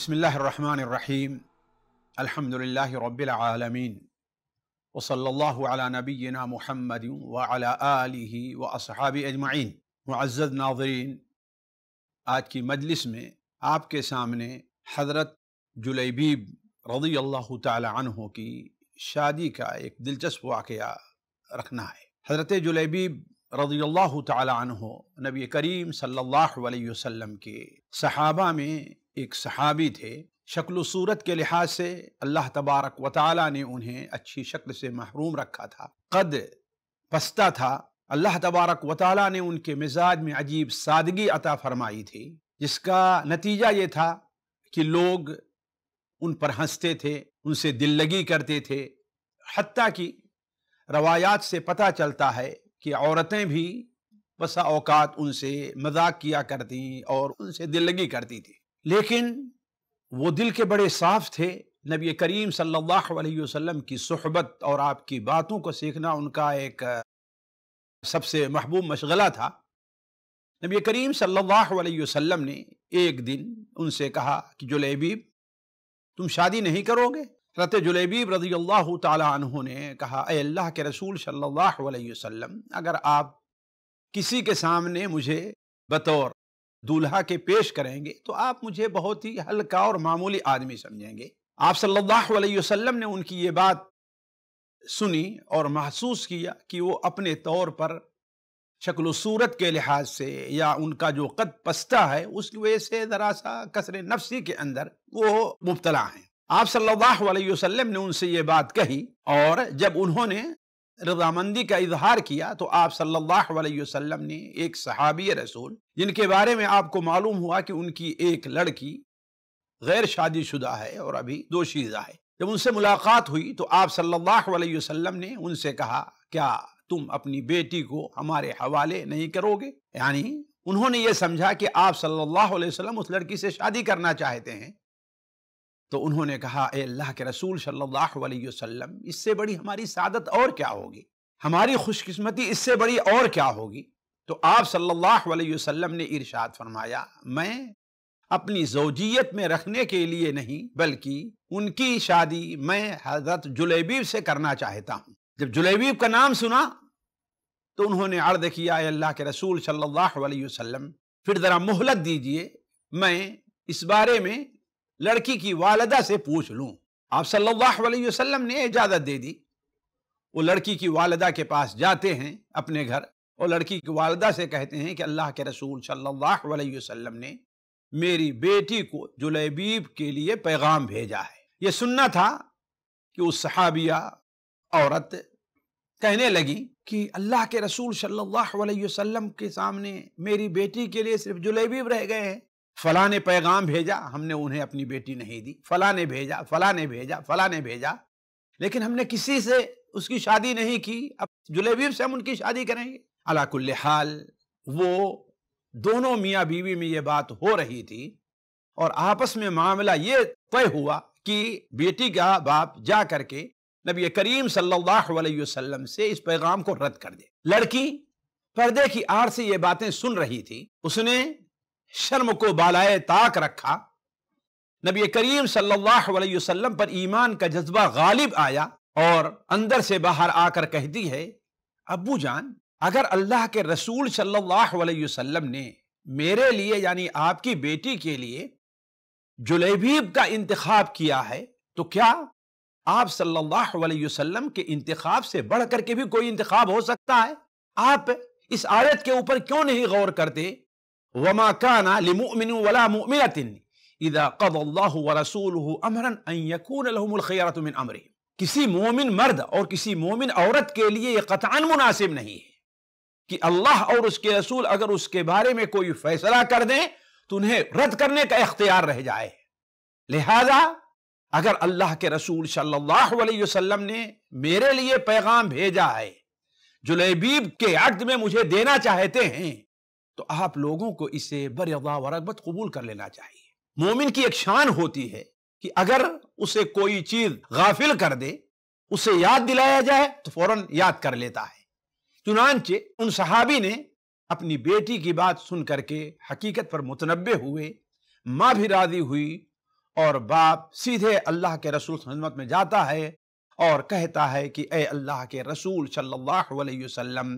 بسم الله الرحمن الرحيم الحمد لله رب العالمين وصلى الله على نبينا محمد وعلى آله وأصحابه أجمعين معزز ناظرين آج کی مجلس میں آپ کے سامنے حضرت جلیبیب رضی اللہ تعالی عنہ کی شادی کا ایک دلچسپ واقعہ رکھنا ہے حضرت جلیبیب رضی اللہ تعالی عنہ نبی کریم صلی اللہ علیہ وسلم کے صحابہ میں ایک صحابی تھے شکل و صورت کے لحاظ سے اللہ تبارک و تعالی نے انہیں اچھی شکل سے محروم رکھا تھا قد پستہ تھا اللہ تبارک و تعالی نے ان کے مزاج میں عجیب سادگی عطا فرمائی تھی جس کا نتیجہ یہ تھا کہ لوگ ان پر ہنستے تھے ان سے دل لگی کرتے تھے حتیٰ کی روایات سے پتہ چلتا ہے کہ عورتیں بھی بسا اوقات ان سے مذاق کیا کرتی اور ان سے دل لگی کرتی تھیں لیکن وہ دل کے بڑے صاف تھے نبی کریم صلی اللہ علیہ وسلم کی صحبت اور آپ کی باتوں کو سیکھنا ان کا ایک سب سے محبوب مشغلہ تھا نبی کریم صلی اللہ علیہ وسلم نے ایک دن ان سے کہا کہ جلیبیب تم شادی نہیں کرو گے رت جلیبیب رضی اللہ تعالیٰ عنہ نے کہا اے اللہ کے رسول صلی اللہ علیہ وسلم اگر آپ کسی کے سامنے مجھے بطور دولہا کے پیش کریں گے تو آپ مجھے بہت ہی ہلکا اور معمولی آدمی سمجھیں گے آپ صلی اللہ علیہ وسلم نے ان کی یہ بات سنی اور محسوس کیا کہ وہ اپنے طور پر شکل و صورت کے لحاظ سے یا ان کا جو قد پستہ ہے اس کی وجہ سے ذرا سا کثر نفسی کے اندر وہ مبتلا ہیں آپ صلی اللہ علیہ وسلم نے ان سے یہ بات کہی اور جب انہوں نے رضامندی کا اظہار کیا تو آپ صلی اللہ علیہ وسلم نے ایک صحابی رسول جن کے بارے میں آپ کو معلوم ہوا کہ ان کی ایک لڑکی غیر شادی شدہ ہے اور ابھی شیزہ ہے جب ان سے ملاقات ہوئی تو آپ صلی اللہ علیہ وسلم نے ان سے کہا کیا تم اپنی بیٹی کو ہمارے حوالے نہیں کرو گے یعنی انہوں نے یہ سمجھا کہ آپ صلی اللہ علیہ وسلم اس لڑکی سے شادی کرنا چاہتے ہیں تو انہوں نے کہا اے اللہ کے رسول صلی اللہ علیہ وسلم اس سے بڑی ہماری سعادت اور کیا ہوگی ہماری خوش قسمتی اس سے بڑی اور کیا ہوگی تو آپ صلی اللہ علیہ وسلم نے ارشاد فرمایا میں اپنی زوجیت میں رکھنے کے لیے نہیں بلکہ ان کی شادی میں حضرت جلیبیب سے کرنا چاہتا ہوں جب جلیبیب کا نام سنا تو انہوں نے عرض کیا اے اللہ کے رسول صلی اللہ علیہ وسلم پھر ذرا مہلت دیجئے میں اس بارے میں لڑکی کی والدہ سے پوچھ لوں آپ صلی اللہ علیہ وسلم نے اجازت دے دی وہ لڑکی کی والدہ کے پاس جاتے ہیں اپنے گھر اور لڑکی کی والدہ سے کہتے ہیں کہ اللہ کے رسول صلی اللہ علیہ وسلم نے میری بیٹی کو جلیبیب کے لیے پیغام بھیجا ہے یہ سننا تھا کہ وہ صحابیہ عورت کہنے لگی کہ اللہ کے رسول صلی اللہ علیہ وسلم کے سامنے میری بیٹی کے لیے صرف جلیبیب رہ گئے ہیں فلاں نے پیغام بھیجا ہم نے انہیں اپنی بیٹی نہیں دی فلاں نے بھیجا فلاں نے بھیجا فلاں نے بھیجا لیکن ہم نے کسی سے اس کی شادی نہیں کی اب سے ہم ان کی شادی کریں گے کل حال وہ دونوں میاں بیوی میں یہ بات ہو رہی تھی اور آپس میں معاملہ یہ طے ہوا کہ بیٹی کا باپ جا کر کے نبی کریم صلی اللہ علیہ وسلم سے اس پیغام کو رد کر دے لڑکی پردے کی آڑ سے یہ باتیں سن رہی تھی اس نے شرم کو بالائے طاق رکھا نبی کریم صلی اللہ علیہ وسلم پر ایمان کا جذبہ غالب آیا اور اندر سے باہر آ کر ہے ابو جان اگر اللہ کے رسول صلی اللہ علیہ وسلم نے میرے لیے یعنی آپ کی بیٹی کے لیے جلیبیب کا انتخاب کیا ہے تو کیا آپ صلی اللہ علیہ وسلم کے انتخاب سے بڑھ کر کے بھی کوئی انتخاب ہو سکتا ہے آپ اس آیت کے اوپر کیوں نہیں غور کرتے وما كان لمؤمن ولا مؤمنة اذا قضى الله ورسوله امرا ان يكون لهم الخيارة من امرهم کسی مومن مرد اور کسی مومن عورت کے لیے یہ قطعا مناسب نہیں ہے کہ اللہ اور اس کے رسول اگر اس کے بارے میں کوئی فیصلہ کر دیں تو انہیں رد کرنے کا اختیار رہ جائے لہذا اگر اللہ کے رسول صلی اللہ علیہ وسلم نے میرے لیے پیغام بھیجا ہے جو لبیب کے عقد میں مجھے دینا چاہتے ہیں تو آپ لوگوں کو اسے برضا و رغبت قبول کر لینا چاہیے مومن کی ایک شان ہوتی ہے کہ اگر اسے کوئی چیز غافل کر دے اسے یاد دلایا جائے تو فوراً یاد کر لیتا ہے چنانچہ ان صحابی نے اپنی بیٹی کی بات سن کر کے حقیقت پر متنبع ہوئے ماں بھی راضی ہوئی اور باپ سیدھے اللہ کے رسول خدمت میں جاتا ہے اور کہتا ہے کہ اے اللہ کے رسول صلی اللہ علیہ وسلم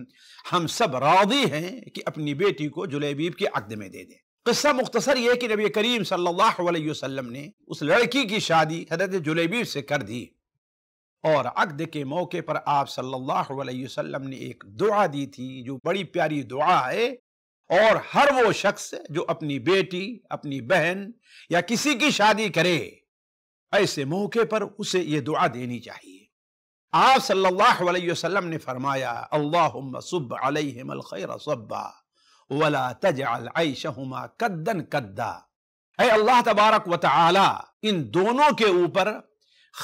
ہم سب راضی ہیں کہ اپنی بیٹی کو جلیبیب کے عقد میں دے دیں قصہ مختصر یہ کہ نبی کریم صلی اللہ علیہ وسلم نے اس لڑکی کی شادی حضرت جلیبیب سے کر دی اور عقد کے موقع پر آپ صلی اللہ علیہ وسلم نے ایک دعا دی تھی جو بڑی پیاری دعا ہے اور ہر وہ شخص جو اپنی بیٹی اپنی بہن یا کسی کی شادی کرے ایسے موقع پر اسے یہ دعا دینی چاہیے آپ صلی اللہ علیہ وسلم نے فرمایا اللہم صب علیہم الخیر صبا ولا تجعل عیشہما اے اللہ تبارک و تعالی ان دونوں کے اوپر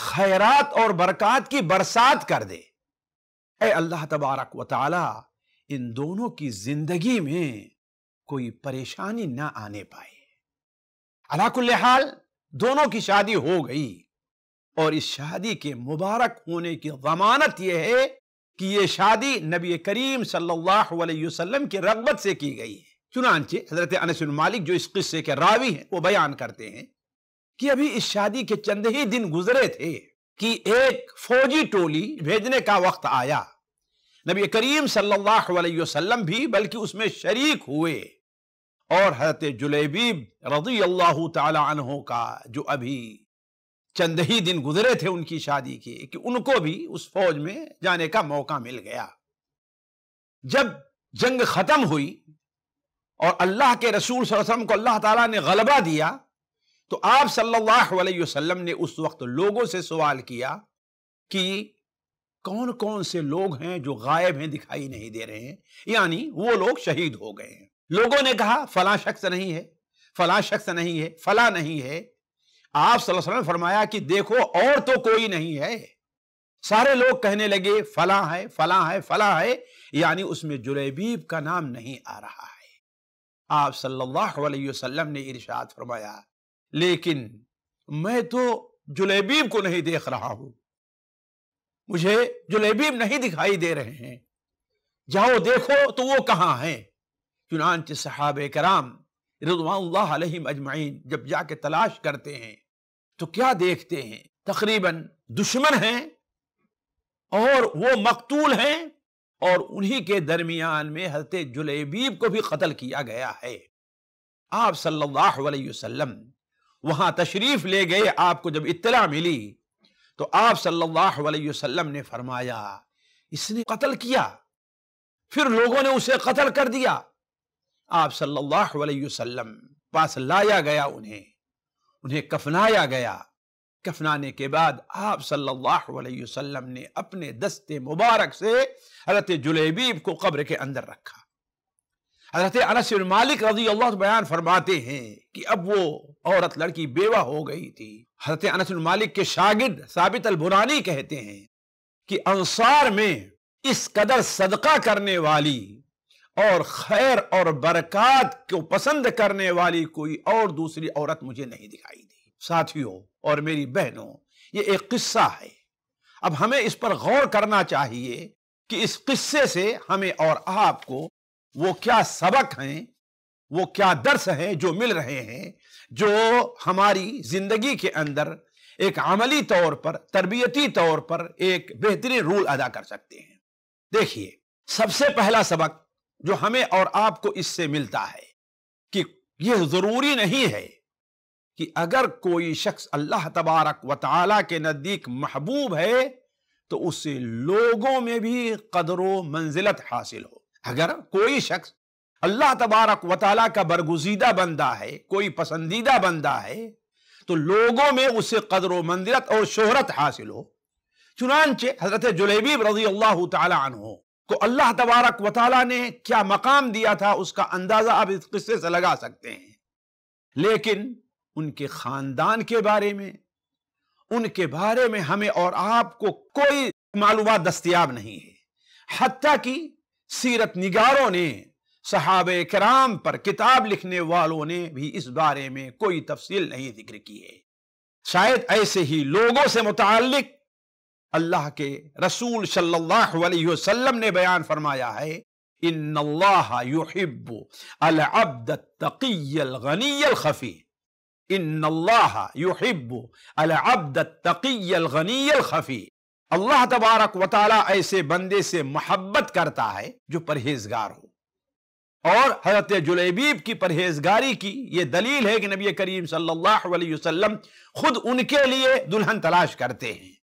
خیرات اور برکات کی برسات کر دے اے اللہ تبارک و تعالی ان دونوں کی زندگی میں کوئی پریشانی نہ آنے پائے اللہ حال دونوں کی شادی ہو گئی اور اس شادی کے مبارک ہونے کی ضمانت یہ ہے کہ یہ شادی نبی کریم صلی اللہ علیہ وسلم کے رغبت سے کی گئی ہے چنانچہ حضرت انس بن مالک جو اس قصے کے راوی ہیں وہ بیان کرتے ہیں کہ ابھی اس شادی کے چند ہی دن گزرے تھے کہ ایک فوجی ٹولی بھیجنے کا وقت آیا نبی کریم صلی اللہ علیہ وسلم بھی بلکہ اس میں شریک ہوئے اور حضرت جلیبیب رضی اللہ تعالی عنہ کا جو ابھی چند ہی دن گزرے تھے ان کی شادی کے ان کو بھی اس فوج میں جانے کا موقع مل گیا جب جنگ ختم ہوئی اور اللہ کے رسول صلی اللہ علیہ وسلم کو اللہ تعالیٰ نے غلبہ دیا تو آپ صلی اللہ علیہ وسلم نے اس وقت لوگوں سے سوال کیا کہ کون کون سے لوگ ہیں جو غائب ہیں دکھائی نہیں دے رہے ہیں یعنی وہ لوگ شہید ہو گئے ہیں لوگوں نے کہا فلاں شخص نہیں ہے فلاں شخص نہیں ہے فلاں نہیں ہے آپ صلی اللہ وسلم نے فرمایا کہ دیکھو اور تو کوئی نہیں ہے سارے لوگ کہنے لگے فلاں ہے فلاں ہے فلاں ہے یعنی اس میں جلیبیب کا نام نہیں آ رہا ہے آپ صلی اللہ علیہ وسلم نے ارشاد فرمایا لیکن میں تو جلیبیب کو نہیں دیکھ رہا ہوں مجھے جلیبیب نہیں دکھائی دے رہے ہیں جاؤ دیکھو تو وہ کہاں ہیں چنانچہ صحابہ کرام رضوان اللہ علیہ اجمعین جب جا کے تلاش کرتے ہیں تو کیا دیکھتے ہیں تقریباً دشمن ہیں اور وہ مقتول ہیں اور انہی کے درمیان میں حضرت جلیبیب کو بھی قتل کیا گیا ہے آپ صلی اللہ علیہ وسلم وہاں تشریف لے گئے آپ کو جب اطلاع ملی تو آپ صلی اللہ علیہ وسلم نے فرمایا اس نے قتل کیا پھر لوگوں نے اسے قتل کر دیا آپ صلی اللہ علیہ وسلم پاس لایا گیا انہیں انہیں کفنایا گیا کفنانے کے بعد آپ صلی اللہ علیہ وسلم نے اپنے دست مبارک سے حضرت جلیبیب کو قبر کے اندر رکھا حضرت انس مالک رضی اللہ بیان فرماتے ہیں کہ اب وہ عورت لڑکی بیوہ ہو گئی تھی حضرت انس مالک کے شاگرد ثابت البرانی کہتے ہیں کہ انصار میں اس قدر صدقہ کرنے والی اور خیر اور برکات کو پسند کرنے والی کوئی اور دوسری عورت مجھے نہیں دکھائی دی ساتھیوں اور میری بہنوں یہ ایک قصہ ہے اب ہمیں اس پر غور کرنا چاہیے کہ اس قصے سے ہمیں اور آپ کو وہ کیا سبق ہیں وہ کیا درس ہیں جو مل رہے ہیں جو ہماری زندگی کے اندر ایک عملی طور پر تربیتی طور پر ایک بہترین رول ادا کر سکتے ہیں دیکھیے سب سے پہلا سبق جو ہمیں اور آپ کو اس سے ملتا ہے کہ یہ ضروری نہیں ہے کہ اگر کوئی شخص اللہ تبارک و تعالیٰ کے نزدیک محبوب ہے تو اس سے لوگوں میں بھی قدر و منزلت حاصل ہو اگر کوئی شخص اللہ تبارک و تعالیٰ کا برگزیدہ بندہ ہے کوئی پسندیدہ بندہ ہے تو لوگوں میں اسے قدر و منزلت اور شہرت حاصل ہو چنانچہ حضرت جلیبی رضی اللہ تعالیٰ عنہ اللہ تبارک و تعالیٰ نے کیا مقام دیا تھا اس کا اندازہ آپ اس قصے سے لگا سکتے ہیں لیکن ان کے خاندان کے بارے میں ان کے بارے میں ہمیں اور آپ کو کوئی معلومات دستیاب نہیں ہے حتیٰ کی سیرت نگاروں نے صحابہ کرام پر کتاب لکھنے والوں نے بھی اس بارے میں کوئی تفصیل نہیں ذکر کی ہے شاید ایسے ہی لوگوں سے متعلق اللہ کے رسول صلی اللہ علیہ وسلم نے بیان فرمایا ہے ان اللہ یحب العبد التقی الغنی الخفی ان اللہ یحب العبد التقی الغنی الخفی اللہ تبارک و تعالی ایسے بندے سے محبت کرتا ہے جو پرہیزگار ہو اور حضرت جلیبیب کی پرہیزگاری کی یہ دلیل ہے کہ نبی کریم صلی اللہ علیہ وسلم خود ان کے لیے دلہن تلاش کرتے ہیں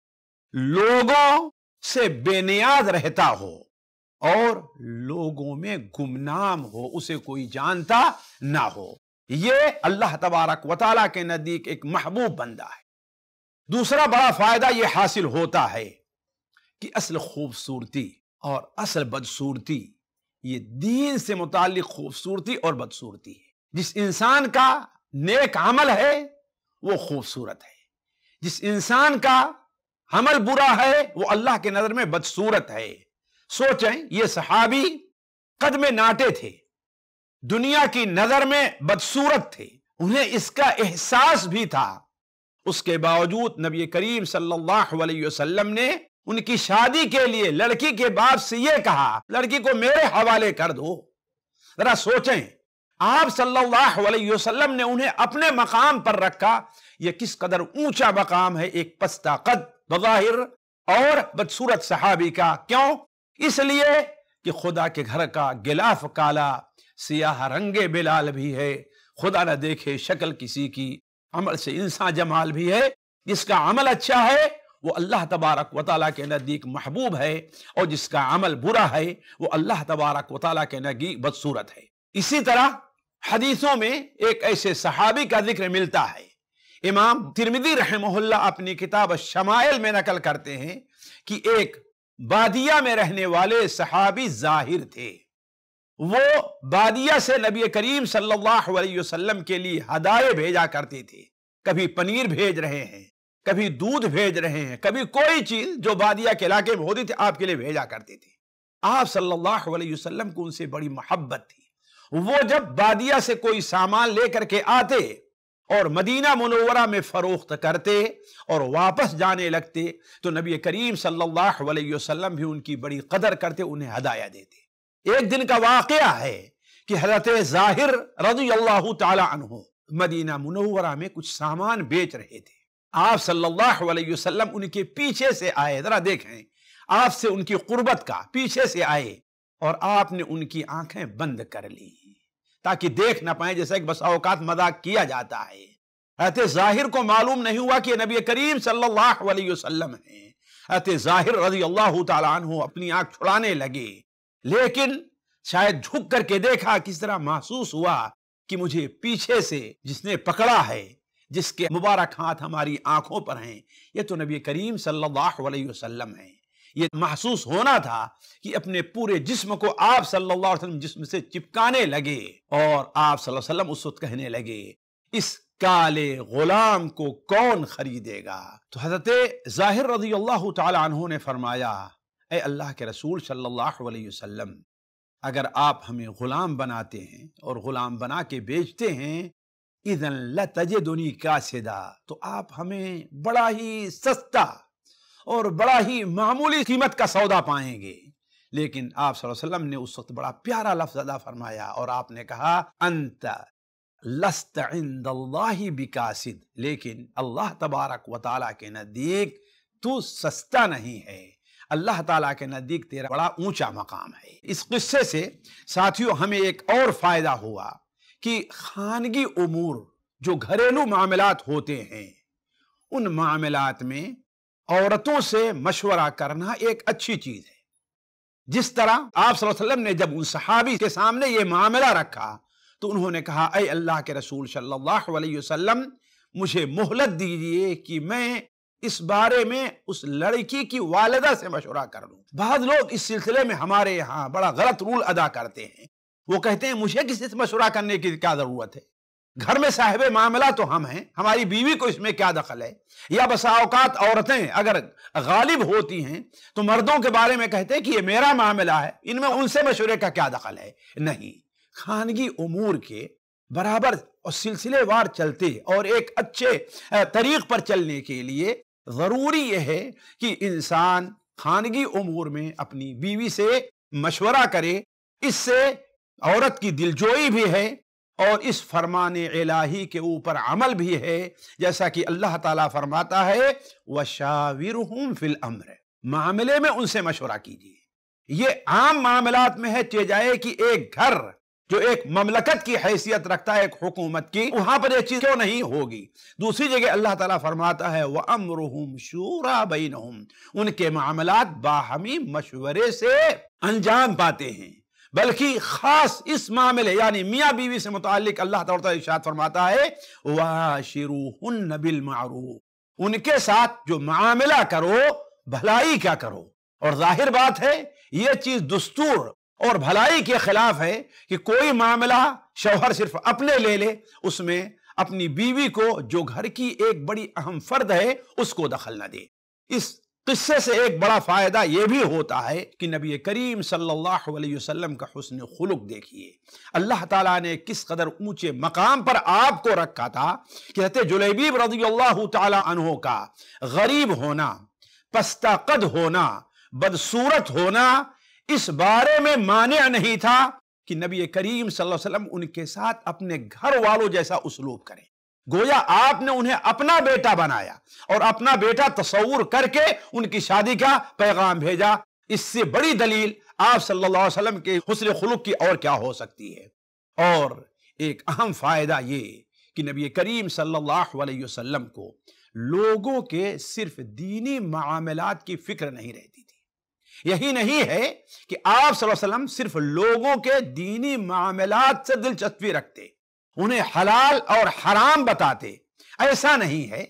لوگوں سے بے نیاز رہتا ہو اور لوگوں میں گمنام ہو اسے کوئی جانتا نہ ہو یہ اللہ تبارک و تعالیٰ کے نزدیک ایک محبوب بندہ ہے دوسرا بڑا فائدہ یہ حاصل ہوتا ہے کہ اصل خوبصورتی اور اصل بدصورتی یہ دین سے متعلق خوبصورتی اور بدصورتی ہے جس انسان کا نیک عمل ہے وہ خوبصورت ہے جس انسان کا حمل برا ہے وہ اللہ کے نظر میں بدصورت ہے سوچیں یہ صحابی قدم ناٹے تھے دنیا کی نظر میں بدصورت تھے انہیں اس کا احساس بھی تھا اس کے باوجود نبی کریم صلی اللہ علیہ وسلم نے ان کی شادی کے لیے لڑکی کے باپ سے یہ کہا لڑکی کو میرے حوالے کر دو ذرا سوچیں آپ صلی اللہ علیہ وسلم نے انہیں اپنے مقام پر رکھا یہ کس قدر اونچا مقام ہے ایک پستہ قد بظاہر اور بدصورت صحابی کا کیوں اس لیے کہ خدا کے گھر کا گلاف کالا سیاہ رنگے بلال بھی ہے خدا نہ دیکھے شکل کسی کی عمل سے انسان جمال بھی ہے جس کا عمل اچھا ہے وہ اللہ تبارک و تعالیٰ کے نزدیک محبوب ہے اور جس کا عمل برا ہے وہ اللہ تبارک و تعالیٰ کے نزدیک بدصورت ہے اسی طرح حدیثوں میں ایک ایسے صحابی کا ذکر ملتا ہے امام ترمدی رحمہ اللہ اپنی کتاب الشمائل میں نقل کرتے ہیں کہ ایک بادیا میں رہنے والے صحابی ظاہر تھے وہ بادیا سے نبی کریم صلی اللہ علیہ وسلم کے لیے ہدایے بھیجا کرتے تھے کبھی پنیر بھیج رہے ہیں کبھی دودھ بھیج رہے ہیں کبھی کوئی چیز جو بادیا کے علاقے میں ہوتی تھی آپ کے لیے بھیجا کرتے تھے آپ صلی اللہ علیہ وسلم کو ان سے بڑی محبت تھی وہ جب بادیا سے کوئی سامان لے کر کے آتے اور مدینہ منورہ میں فروخت کرتے اور واپس جانے لگتے تو نبی کریم صلی اللہ علیہ وسلم بھی ان کی بڑی قدر کرتے انہیں ہدایہ دیتے ایک دن کا واقعہ ہے کہ حضرت ظاہر رضی اللہ تعالی عنہ مدینہ منورہ میں کچھ سامان بیچ رہے تھے آپ صلی اللہ علیہ وسلم ان کے پیچھے سے آئے ذرا دیکھیں آپ سے ان کی قربت کا پیچھے سے آئے اور آپ نے ان کی آنکھیں بند کر لی تاکہ دیکھ نہ پائیں جیسا ایک بسا اوقات مذاق کیا جاتا ہے حیرت ظاہر کو معلوم نہیں ہوا کہ یہ نبی کریم صلی اللہ علیہ وسلم ہیں حیرت ظاہر رضی اللہ تعالیٰ عنہ اپنی آنکھ چھڑانے لگے لیکن شاید جھک کر کے دیکھا کس طرح محسوس ہوا کہ مجھے پیچھے سے جس نے پکڑا ہے جس کے مبارک ہاتھ ہماری آنکھوں پر ہیں یہ تو نبی کریم صلی اللہ علیہ وسلم ہیں یہ محسوس ہونا تھا کہ اپنے پورے جسم کو آپ صلی اللہ علیہ وسلم جسم سے چپکانے لگے اور آپ صلی اللہ علیہ وسلم اس اس وقت کہنے لگے کالے غلام کو کون خریدے گا تو حضرت ظاہر رضی اللہ تعالی عنہ نے فرمایا اے اللہ کے رسول صلی اللہ علیہ وسلم اگر آپ ہمیں غلام بناتے ہیں اور غلام بنا کے بیچتے ہیں تو آپ ہمیں بڑا ہی سستا اور بڑا ہی معمولی قیمت کا سودا پائیں گے لیکن آپ صلی اللہ علیہ وسلم نے اس وقت بڑا پیارا لفظ ادا فرمایا اور آپ نے کہا انت لست عند اللہ تبارک و تعالیٰ کے نزدیک تو سستا نہیں ہے اللہ تعالیٰ کے نزدیک تیرا بڑا اونچا مقام ہے اس قصے سے ساتھیوں ہمیں ایک اور فائدہ ہوا کہ خانگی امور جو گھریلو معاملات ہوتے ہیں ان معاملات میں عورتوں سے مشورہ کرنا ایک اچھی چیز ہے جس طرح آپ صلی اللہ علیہ وسلم نے جب ان صحابی کے سامنے یہ معاملہ رکھا تو انہوں نے کہا اے اللہ کے رسول صلی اللہ علیہ وسلم مجھے مہلت دیجئے کہ میں اس بارے میں اس لڑکی کی والدہ سے مشورہ کر لوں بہت لوگ اس سلسلے میں ہمارے یہاں بڑا غلط رول ادا کرتے ہیں وہ کہتے ہیں مجھے کسی سے مشورہ کرنے کی کیا ضرورت ہے گھر میں صاحب معاملہ تو ہم ہیں ہماری بیوی کو اس میں کیا دخل ہے یا بسا اوقات عورتیں اگر غالب ہوتی ہیں تو مردوں کے بارے میں کہتے ہیں کہ یہ میرا معاملہ ہے ان میں ان سے مشورے کا کیا دخل ہے نہیں خانگی امور کے برابر اور سلسلے وار چلتے اور ایک اچھے طریق پر چلنے کے لیے ضروری یہ ہے کہ انسان خانگی امور میں اپنی بیوی سے مشورہ کرے اس سے عورت کی دلجوئی بھی ہے اور اس فرمان الہی کے اوپر عمل بھی ہے جیسا کہ اللہ تعالیٰ فرماتا ہے وَشَاوِرُهُمْ فِي الْأَمْرِ معاملے میں ان سے مشورہ کیجیے یہ عام معاملات میں ہے چیجائے کہ ایک گھر جو ایک مملکت کی حیثیت رکھتا ہے ایک حکومت کی وہاں پر یہ کیوں نہیں ہوگی دوسری جگہ اللہ تعالیٰ فرماتا ہے وَأَمْرُهُمْ شُورَ بَيْنَهُمْ ان کے معاملات باہمی مشورے سے انجام پاتے ہیں بلکہ خاص اس معاملے یعنی میاں بیوی سے متعلق اللہ تعالیٰ ارشاد فرماتا ہے ان کے ساتھ جو معاملہ کرو بھلائی کیا کرو اور ظاہر بات ہے یہ چیز دستور اور بھلائی کے خلاف ہے کہ کوئی معاملہ شوہر صرف اپنے لے لے اس میں اپنی بیوی کو جو گھر کی ایک بڑی اہم فرد ہے اس کو دخل نہ دے اس قصے سے ایک بڑا فائدہ یہ بھی ہوتا ہے کہ نبی کریم صلی اللہ علیہ وسلم کا حسن خلق دیکھیے اللہ تعالیٰ نے کس قدر اونچے مقام پر آپ کو رکھا تھا کہتے جلیبیب رضی اللہ تعالیٰ عنہ کا غریب ہونا پستاقد ہونا بدصورت ہونا اس بارے میں مانع نہیں تھا کہ نبی کریم صلی اللہ علیہ وسلم ان کے ساتھ اپنے گھر والوں جیسا اسلوب کریں گویا آپ نے انہیں اپنا بیٹا بنایا اور اپنا بیٹا تصور کر کے ان کی شادی کا پیغام بھیجا اس سے بڑی دلیل آپ صلی اللہ علیہ وسلم کے حسن خلق کی اور کیا ہو سکتی ہے اور ایک اہم فائدہ یہ کہ نبی کریم صلی اللہ علیہ وسلم کو لوگوں کے صرف دینی معاملات کی فکر نہیں رہتی تھی یہی نہیں ہے کہ آپ صلی اللہ علیہ وسلم صرف لوگوں کے دینی معاملات سے دلچسپی رکھتے انہیں حلال اور حرام بتاتے ایسا نہیں ہے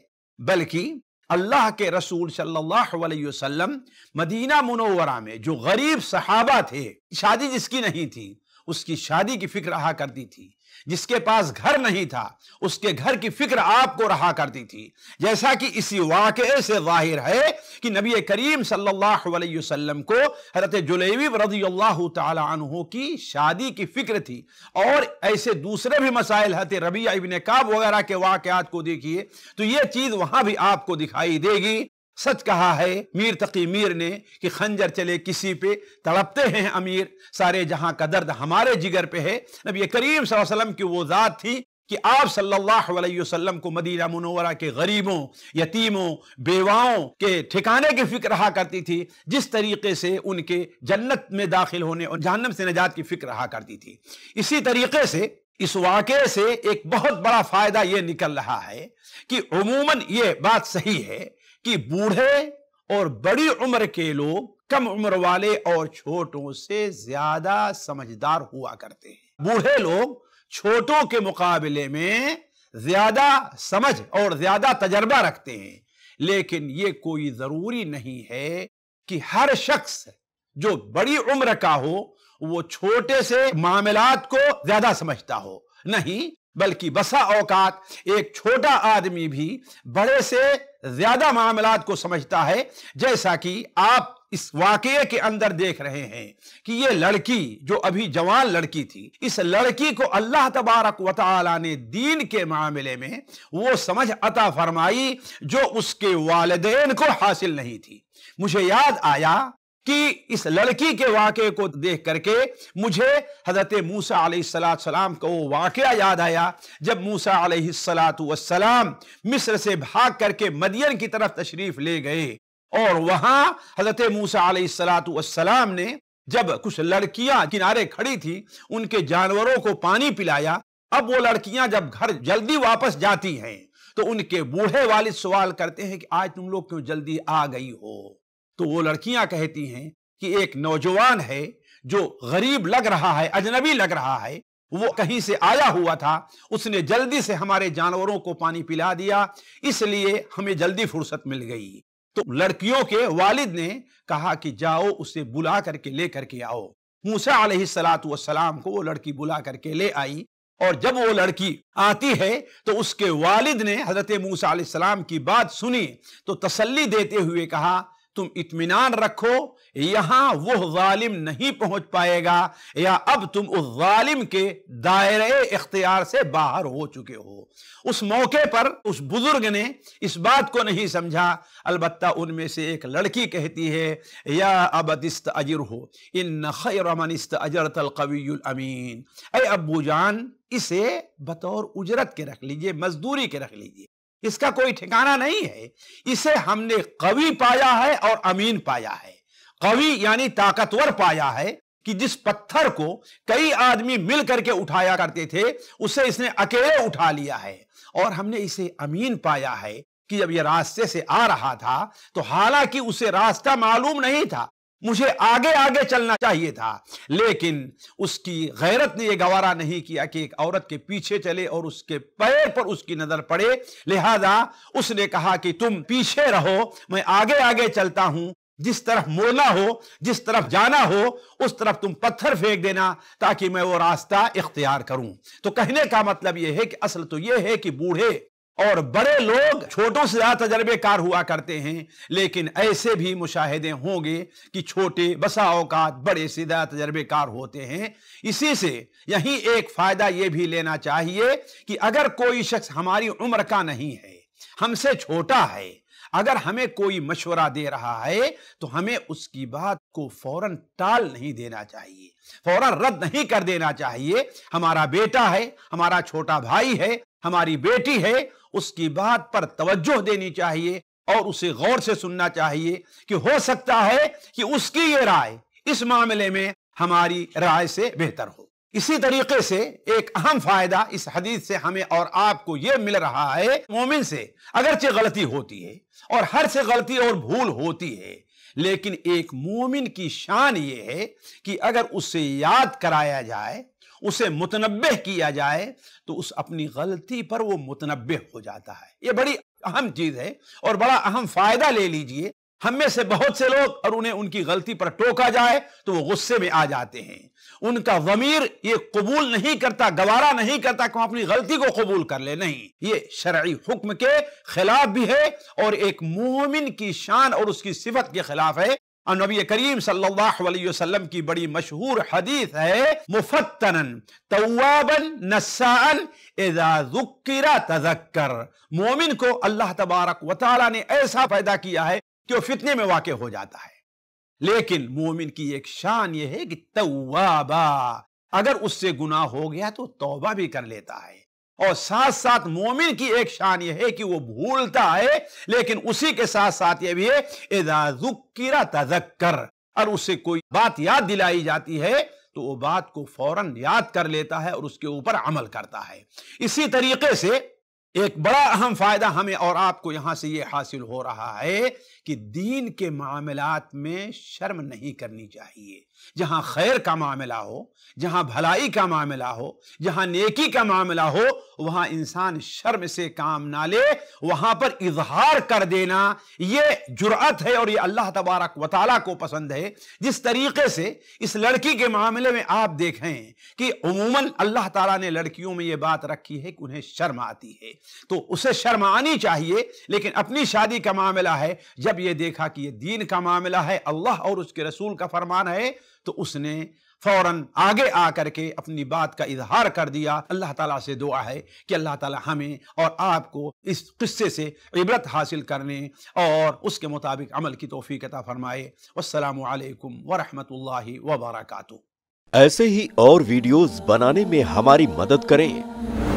بلکہ اللہ کے رسول صلی اللہ علیہ وسلم مدینہ منورہ میں جو غریب صحابہ تھے شادی جس کی نہیں تھی اس کی شادی کی فکر رہا کرتی تھی جس کے پاس گھر نہیں تھا اس کے گھر کی فکر آپ کو رہا کرتی تھی جیسا کہ اسی واقعے سے ظاہر ہے کہ نبی کریم صلی اللہ علیہ وسلم کو حضرت جلیوی رضی اللہ تعالی عنہ کی شادی کی فکر تھی اور ایسے دوسرے بھی مسائل حضرت ربیع کعب وغیرہ کے واقعات کو دیکھیے تو یہ چیز وہاں بھی آپ کو دکھائی دے گی سچ کہا ہے میر تقی میر نے کہ خنجر چلے کسی پہ تڑپتے ہیں امیر سارے جہاں کا درد ہمارے جگر پہ ہے نبی کریم صلی اللہ علیہ وسلم کی وہ ذات تھی کہ آپ صلی اللہ علیہ وسلم کو مدینہ منورہ کے غریبوں یتیموں بیواؤں کے ٹھکانے کی فکر رہا کرتی تھی جس طریقے سے ان کے جنت میں داخل ہونے اور جہنم سے نجات کی فکر رہا کرتی تھی اسی طریقے سے اس واقعے سے ایک بہت بڑا فائدہ یہ نکل رہا ہے کہ عموماً یہ بات صحیح ہے کہ بوڑھے اور بڑی عمر کے لوگ کم عمر والے اور چھوٹوں سے زیادہ سمجھدار ہوا کرتے ہیں بوڑھے لوگ چھوٹوں کے مقابلے میں زیادہ سمجھ اور زیادہ تجربہ رکھتے ہیں لیکن یہ کوئی ضروری نہیں ہے کہ ہر شخص جو بڑی عمر کا ہو وہ چھوٹے سے معاملات کو زیادہ سمجھتا ہو نہیں بلکہ بسا اوقات ایک چھوٹا آدمی بھی بڑے سے زیادہ معاملات کو سمجھتا ہے جیسا کہ آپ اس واقعے کے اندر دیکھ رہے ہیں کہ یہ لڑکی جو ابھی جوان لڑکی تھی اس لڑکی کو اللہ تبارک و تعالی نے دین کے معاملے میں وہ سمجھ عطا فرمائی جو اس کے والدین کو حاصل نہیں تھی مجھے یاد آیا کہ اس لڑکی کے واقعے کو دیکھ کر کے مجھے حضرت موسیٰ علیہ السلام کا وہ واقعہ یاد آیا جب موسیٰ علیہ السلام مصر سے بھاگ کر کے مدین کی طرف تشریف لے گئے اور وہاں حضرت موسیٰ علیہ السلام نے جب کچھ لڑکیاں کنارے کھڑی تھی ان کے جانوروں کو پانی پلایا اب وہ لڑکیاں جب گھر جلدی واپس جاتی ہیں تو ان کے بوڑھے والد سوال کرتے ہیں کہ آج تم لوگ کیوں جلدی آ گئی ہو تو وہ لڑکیاں کہتی ہیں کہ ایک نوجوان ہے جو غریب لگ رہا ہے اجنبی لگ رہا ہے وہ کہیں سے آیا ہوا تھا اس نے جلدی سے ہمارے جانوروں کو پانی پلا دیا اس لیے ہمیں جلدی فرصت مل گئی تو لڑکیوں کے والد نے کہا کہ جاؤ اسے بلا کر کے لے کر کے آؤ موسا علیہ السلاۃ والسلام کو وہ لڑکی بلا کر کے لے آئی اور جب وہ لڑکی آتی ہے تو اس کے والد نے حضرت موسا علیہ السلام کی بات سنی تو تسلی دیتے ہوئے کہا تم اطمینان رکھو یہاں وہ ظالم نہیں پہنچ پائے گا یا اب تم اس ظالم کے دائرے اختیار سے باہر ہو ہو چکے اس موقع پر اس اس نے بات کو نہیں سمجھا البتہ ان میں سے ایک لڑکی کہتی ہے یا ابد استعجر ہو ان خیر من استعجرت القوی الامین اے ابو جان اسے بطور اجرت کے رکھ لیجئے مزدوری کے رکھ لیجئے اس کا کوئی ٹھکانہ نہیں ہے اسے ہم نے قوی پایا ہے اور امین پایا ہے قوی یعنی طاقتور پایا ہے کہ جس پتھر کو کئی آدمی مل کر کے اٹھایا کرتے تھے اسے اس نے اکیلے اٹھا لیا ہے اور ہم نے اسے امین پایا ہے کہ جب یہ راستے سے آ رہا تھا تو حالانکہ اسے راستہ معلوم نہیں تھا مجھے آگے آگے چلنا چاہیے تھا لیکن اس کی غیرت نے یہ گوارہ نہیں کیا کہ ایک عورت کے پیچھے چلے اور اس کے پیر پر اس کی نظر پڑے لہذا اس نے کہا کہ تم پیچھے رہو میں آگے آگے چلتا ہوں جس طرف مولا ہو جس طرف جانا ہو اس طرف تم پتھر پھینک دینا تاکہ میں وہ راستہ اختیار کروں تو کہنے کا مطلب یہ ہے کہ اصل تو یہ ہے کہ بوڑھے اور بڑے لوگ چھوٹوں سے زیادہ تجربے کار ہوا کرتے ہیں لیکن ایسے بھی مشاہدے ہوں گے کہ چھوٹے بسا اوقات بڑے زیادہ تجربے کار ہوتے ہیں اسی سے یہیں ایک فائدہ یہ بھی لینا چاہیے کہ اگر کوئی شخص ہماری عمر کا نہیں ہے ہم سے چھوٹا ہے اگر ہمیں کوئی مشورہ دے رہا ہے تو ہمیں اس کی بات کو فوراً ٹال نہیں دینا چاہیے فوراً رد نہیں کر دینا چاہیے ہمارا بیٹا ہے ہمارا چھوٹا بھائی ہے ہماری بیٹی ہے اس کی بات پر توجہ دینی چاہیے اور اسے غور سے سننا چاہیے کہ ہو سکتا ہے کہ اس کی یہ رائے اس معاملے میں ہماری رائے سے بہتر ہو اسی طریقے سے ایک اہم فائدہ اس حدیث سے ہمیں اور آپ کو یہ مل رہا ہے مومن سے اگرچہ غلطی ہوتی ہے اور ہر سے غلطی اور بھول ہوتی ہے لیکن ایک مومن کی شان یہ ہے کہ اگر اسے یاد کرایا جائے اسے متنبع کیا جائے تو اس اپنی غلطی پر وہ متنبع ہو جاتا ہے یہ بڑی اہم چیز ہے اور بڑا اہم فائدہ لے لیجئے ہم میں سے بہت سے لوگ اور انہیں ان کی غلطی پر ٹوکا جائے تو وہ غصے میں آ جاتے ہیں ان کا ومیر یہ قبول نہیں کرتا گوارا نہیں کرتا کہ اپنی غلطی کو قبول کر لے نہیں یہ شرعی حکم کے خلاف بھی ہے اور ایک مومن کی شان اور اس کی صفت کے خلاف ہے اور نبی کریم صلی اللہ علیہ وسلم کی بڑی مشہور حدیث ہے مفتنن اذا ذکر تذکر مومن کو اللہ تبارک و تعالی نے ایسا پیدا کیا ہے کہ وہ فتنے میں واقع ہو جاتا ہے لیکن مومن کی ایک شان یہ ہے کہ اگر اس سے گناہ ہو گیا تو توبہ بھی کر لیتا ہے اور ساتھ ساتھ مومن کی ایک شان یہ ہے کہ وہ بھولتا ہے لیکن اسی کے ساتھ ساتھ یہ بھی ہے اور اسے کوئی بات یاد دلائی جاتی ہے تو وہ بات کو فوراً یاد کر لیتا ہے اور اس کے اوپر عمل کرتا ہے اسی طریقے سے ایک بڑا اہم فائدہ ہمیں اور آپ کو یہاں سے یہ حاصل ہو رہا ہے کہ دین کے معاملات میں شرم نہیں کرنی چاہیے جہاں خیر کا معاملہ ہو جہاں بھلائی کا معاملہ ہو جہاں نیکی کا معاملہ ہو وہاں انسان شرم سے کام نہ لے وہاں پر اظہار کر دینا یہ جرأت ہے اور یہ اللہ تبارک و تعالیٰ کو پسند ہے جس طریقے سے اس لڑکی کے معاملے میں آپ دیکھیں کہ عموماً اللہ تعالیٰ نے لڑکیوں میں یہ بات رکھی ہے کہ انہیں شرم آتی ہے تو اسے شرم آنی چاہیے لیکن اپنی شادی کا معاملہ ہے جب یہ دیکھا کہ یہ دین کا معاملہ ہے اللہ اور اس کے رسول کا فرمان ہے تو اس نے فوراً آگے آ کر کے اپنی بات کا اظہار کر دیا اللہ تعالیٰ سے دعا ہے کہ اللہ تعالیٰ ہمیں اور آپ کو اس قصے سے عبرت حاصل کرنے اور اس کے مطابق عمل کی توفیق عطا فرمائے والسلام علیکم ورحمۃ اللہ وبرکاتہ ایسے ہی اور ویڈیوز بنانے میں ہماری مدد کریں